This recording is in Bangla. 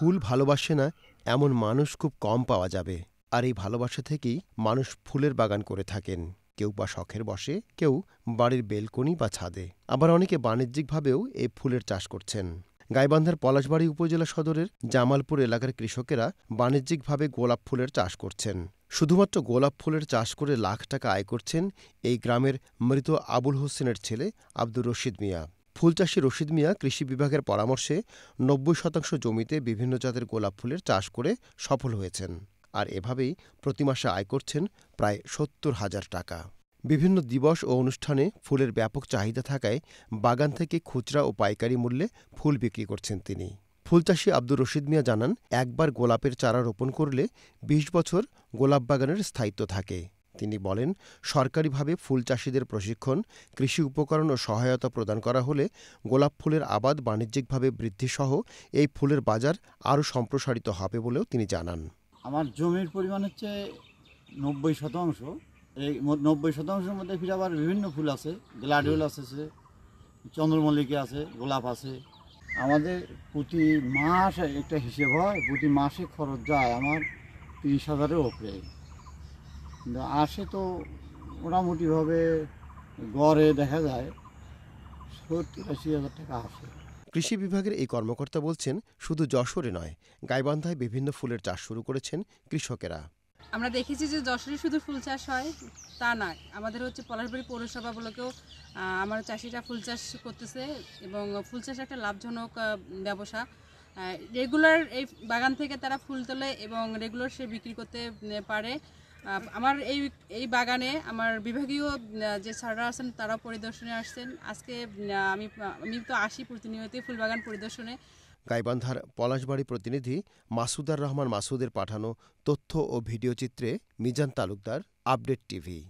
ফুল ভালোবাসে না এমন মানুষ খুব কম পাওয়া যাবে আর এই ভালোবাসা থেকেই মানুষ ফুলের বাগান করে থাকেন কেউ বা শখের বসে কেউ বাড়ির বেলকনি বা ছাদে আবার অনেকে বাণিজ্যিকভাবেও এই ফুলের চাষ করছেন গাইবান্ধার পলাশবাড়ি উপজেলা সদরের জামালপুর এলাকার কৃষকেরা বাণিজ্যিকভাবে গোলাপ ফুলের চাষ করছেন শুধুমাত্র গোলাপ ফুলের চাষ করে লাখ টাকা আয় করছেন এই গ্রামের মৃত আবুল হোসেনের ছেলে আব্দুর রশিদ মিয়া ফুলচাষী রশিদ মিয়া কৃষি বিভাগের পরামর্শে নব্বই শতাংশ জমিতে বিভিন্ন জাতের গোলাপ ফুলের চাষ করে সফল হয়েছেন আর এভাবেই প্রতি মাসে আয় করছেন প্রায় সত্তর হাজার টাকা বিভিন্ন দিবস ও অনুষ্ঠানে ফুলের ব্যাপক চাহিদা থাকায় বাগান থেকে খুচরা ও পাইকারি মূল্যে ফুল বিক্রি করছেন তিনি ফুলচাষী আব্দুর রশিদ মিয়া জানান একবার গোলাপের চারা রোপণ করলে ২০ বছর গোলাপ বাগানের স্থায়িত্ব থাকে তিনি বলেন সরকারিভাবে ফুল চাষিদের প্রশিক্ষণ কৃষি উপকরণ ও সহায়তা প্রদান করা হলে গোলাপ ফুলের আবাদ বাণিজ্যিকভাবে বৃদ্ধিসহ এই ফুলের বাজার আরও সম্প্রসারিত হবে বলেও তিনি জানান আমার জমির পরিমাণ হচ্ছে নব্বই শতাংশ এই নব্বই শতাংশের মধ্যে ফিরে আবার বিভিন্ন ফুল আছে গ্লাডিওল আছে চন্দ্রমল্লিকা আছে গোলাপ আছে আমাদের প্রতি মাস একটা হিসেব হয় প্রতি মাসে খরচ যায় আমার তিরিশ হাজারের ওপরে কিন্তু আসে তো মোটামুটিভাবে গড়ে দেখা যায় সত্তর আশি হাজার টাকা আসে কৃষি বিভাগের এই কর্মকর্তা বলছেন শুধু যশোরে নয় গাইবান্ধায় বিভিন্ন ফুলের চাষ শুরু করেছেন কৃষকেরা আমরা দেখেছি যে যশোরে শুধু ফুল চাষ হয় তা নয় আমাদের হচ্ছে পলাশবাড়ি পৌরসভা আমার চাষিরা ফুল চাষ করতেছে এবং ফুল চাষ একটা লাভজনক ব্যবসা রেগুলার এই বাগান থেকে তারা ফুল তোলে এবং রেগুলার সে বিক্রি করতে পারে আমার এই এই বাগানে আমার বিভাগীয় যে সাররা আছেন তারা পরিদর্শনে আসছেন আজকে আমি আমি তো আসি প্রতিনিয়তই ফুলবাগান পরিদর্শনে গাইবান্ধার পলাশবাড়ি প্রতিনিধি মাসুদার রহমান মাসুদের পাঠানো তথ্য ও ভিডিও চিত্রে মিজান তালুকদার আপডেট টিভি